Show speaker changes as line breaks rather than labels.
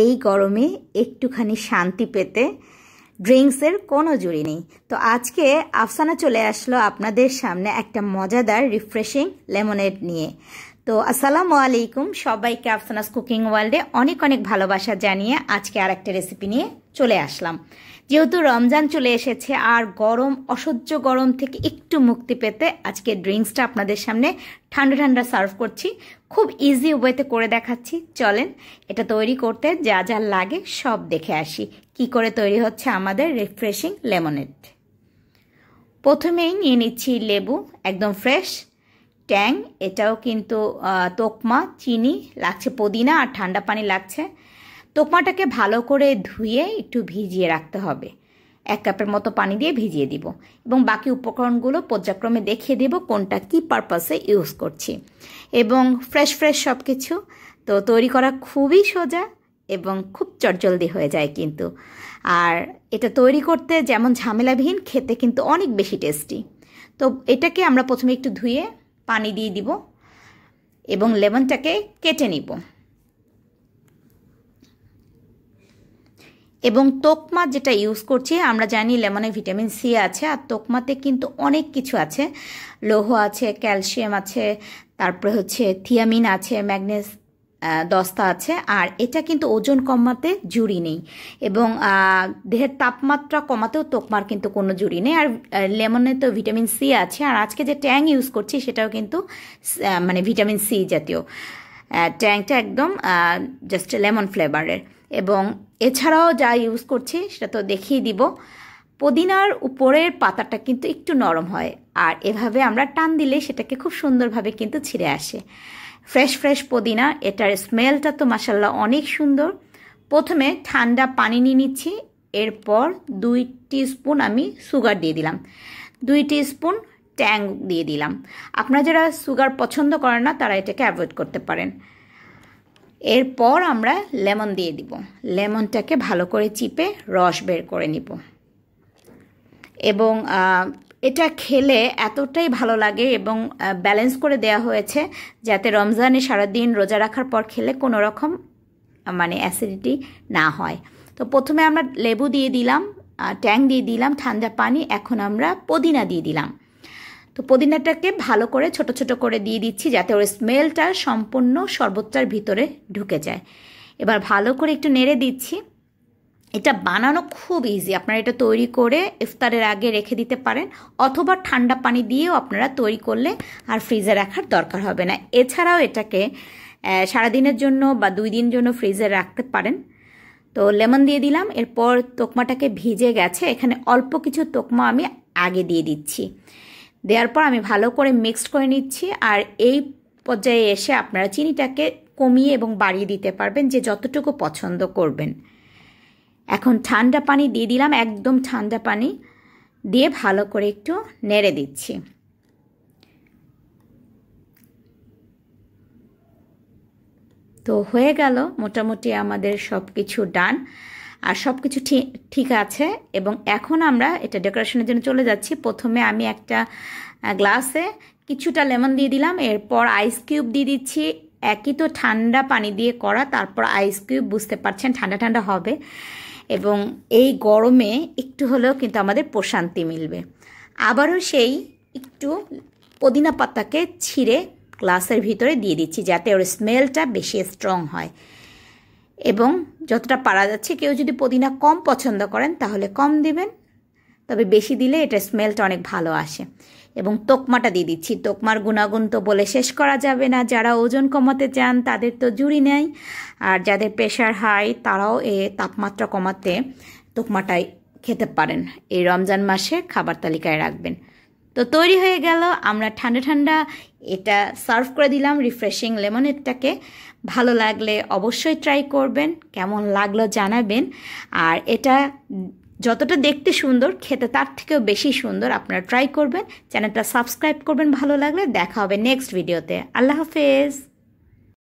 এই গরমে একটুখানি শান্তি পেতে ড্রিঙ্কসের কোনো জুড়ি নেই তো আজকে আফসানা চলে আসলো আপনাদের সামনে একটা মজাদার রিফ্রেশিং লেমনেড নিয়ে তো আসসালামু আলাইকুম সবাইকে আফসানাস কুকিং ওয়ার্ল্ডে অনেক অনেক ভালোবাসা জানিয়ে আজকে আর একটা রেসিপি নিয়ে চলে আসলাম যেহেতু রমজান চলে এসেছে আর গরম অসহ্য গরম থেকে একটু মুক্তি পেতে আজকে ড্রিঙ্কসটা আপনাদের সামনে ঠান্ডা ঠান্ডা সার্ভ করছি খুব ইজি ওয়েতে করে দেখাচ্ছি চলেন এটা তৈরি করতে যা যা লাগে সব দেখে আসি কি করে তৈরি হচ্ছে আমাদের রিফ্রেশিং লেমনেড প্রথমেই নিয়ে নিচ্ছি লেবু একদম ফ্রেশ ট্যাং এটাও কিন্তু তোকমা চিনি লাগছে পুদিনা আর ঠান্ডা পানি লাগছে তোকমাটাকে ভালো করে ধুয়ে একটু ভিজিয়ে রাখতে হবে এক কাপের মতো পানি দিয়ে ভিজিয়ে দিব এবং বাকি উপকরণগুলো পর্যাক্রমে দেখিয়ে দেব কোনটা কি পারপাসে ইউজ করছি এবং ফ্রেশ ফ্রেশ সব কিছু তো তৈরি করা খুবই সোজা এবং খুব চটজলদি হয়ে যায় কিন্তু আর এটা তৈরি করতে যেমন ঝামেলাবিহীন খেতে কিন্তু অনেক বেশি টেস্টি তো এটাকে আমরা প্রথমে একটু ধুয়ে পানি দিয়ে দিব এবং লেমনটাকে কেটে নিব এবং তোকমা যেটা ইউজ করছি আমরা জানি লেমনে ভিটামিন সি আছে আর তোকমাতে কিন্তু অনেক কিছু আছে লৌহ আছে ক্যালসিয়াম আছে তারপরে হচ্ছে থিয়ামিন আছে ম্যাগনেস দস্তা আছে আর এটা কিন্তু ওজন কমাতে জুড়ি নেই এবং দেহের তাপমাত্রা কমাতেও তোকমার কিন্তু কোনো জুড়ি নেই আর লেমনে তো ভিটামিন সি আছে আর আজকে যে ট্যাং ইউজ করছি সেটাও কিন্তু মানে ভিটামিন সি জাতীয় ট্যাংটা একদম জাস্ট লেমন ফ্লেভারের এবং এছাড়াও যা ইউজ করছি সেটা তো দেখিয়ে দিব পুদিনার উপরের পাতাটা কিন্তু একটু নরম হয় আর এভাবে আমরা টান দিলে সেটাকে খুব সুন্দরভাবে কিন্তু ছিঁড়ে আসে ফ্রেশ ফ্রেশ পুদিনা এটার স্মেলটা তো মাসাল্লাহ অনেক সুন্দর প্রথমে ঠান্ডা পানি নিয়ে নিচ্ছি এরপর দুই স্পুন আমি সুগার দিয়ে দিলাম দুই স্পুন ট্যাং দিয়ে দিলাম আপনারা যারা সুগার পছন্দ করেন না তারা এটাকে অ্যাভয়েড করতে পারেন এরপর আমরা লেমন দিয়ে দিব লেমনটাকে ভালো করে চিপে রস বের করে নিব এবং এটা খেলে এতটাই ভালো লাগে এবং ব্যালেন্স করে দেয়া হয়েছে যাতে রমজানে সারাদিন রোজা রাখার পর খেলে কোনো রকম মানে অ্যাসিডিটি না হয় তো প্রথমে আমরা লেবু দিয়ে দিলাম ট্যাং দিয়ে দিলাম ঠান্ডা পানি এখন আমরা পুদিনা দিয়ে দিলাম তো পুদিনাটাকে ভালো করে ছোট ছোট করে দিয়ে দিচ্ছি যাতে ওর স্মেলটা সম্পূর্ণ শরবতটার ভিতরে ঢুকে যায় এবার ভালো করে একটু নেড়ে দিচ্ছি এটা বানানো খুব ইজি আপনারা এটা তৈরি করে ইফতারের আগে রেখে দিতে পারেন অথবা ঠান্ডা পানি দিয়েও আপনারা তৈরি করলে আর ফ্রিজে রাখার দরকার হবে না এছাড়াও এটাকে সারাদিনের জন্য বা দুই দিন জন্য ফ্রিজে রাখতে পারেন তো লেমন দিয়ে দিলাম এরপর তোকমাটাকে ভিজে গেছে এখানে অল্প কিছু তোকমা আমি আগে দিয়ে দিচ্ছি দেওয়ার পর আমি ভালো করে মিক্সড করে নিচ্ছি আর এই পর্যায়ে এসে আপনারা চিনিটাকে কমিয়ে এবং বাড়িয়ে দিতে পারবেন যে যতটুকু পছন্দ করবেন এখন ঠান্ডা পানি দিয়ে দিলাম একদম ঠান্ডা পানি দিয়ে ভালো করে একটু নেড়ে দিচ্ছি তো হয়ে গেল মোটামুটি আমাদের সব কিছু ডান আর সব কিছু ঠিক আছে এবং এখন আমরা এটা ডেকোরেশনের জন্য চলে যাচ্ছি প্রথমে আমি একটা গ্লাসে কিছুটা লেমন দিয়ে দিলাম এরপর আইস কিউব দিয়ে দিচ্ছি একই তো ঠান্ডা পানি দিয়ে করা তারপর আইস কিউব বুঝতে পারছেন ঠান্ডা ঠান্ডা হবে এবং এই গরমে একটু হলেও কিন্তু আমাদের প্রশান্তি মিলবে আবারও সেই একটু পুদিনা পাতাকে ছিঁড়ে গ্লাসের ভিতরে দিয়ে দিচ্ছি যাতে ওর স্মেলটা বেশি স্ট্রং হয় এবং যতটা পারা যাচ্ছে কেউ যদি পুদিনা কম পছন্দ করেন তাহলে কম দিবেন তবে বেশি দিলে এটা স্মেলটা অনেক ভালো আসে এবং তোকমাটা দিয়ে দিচ্ছি তোকমার গুণাগুণ তো বলে শেষ করা যাবে না যারা ওজন কমাতে চান তাদের তো জুড়ি নেয় আর যাদের প্রেশার হাই তারাও এ তাপমাত্রা কমাতে তোকমাটাই খেতে পারেন এই রমজান মাসে খাবার তালিকায় রাখবেন তো তৈরি হয়ে গেল আমরা ঠান্ডা ঠান্ডা এটা সার্ভ করে দিলাম রিফ্রেশিং লেমনেডটাকে ভালো লাগলে অবশ্যই ট্রাই করবেন কেমন লাগলো জানাবেন আর এটা যতটা দেখতে সুন্দর খেতে তার থেকেও বেশি সুন্দর আপনারা ট্রাই করবেন চ্যানেলটা সাবস্ক্রাইব করবেন ভালো লাগলে দেখা হবে নেক্সট ভিডিওতে আল্লাহ হাফেজ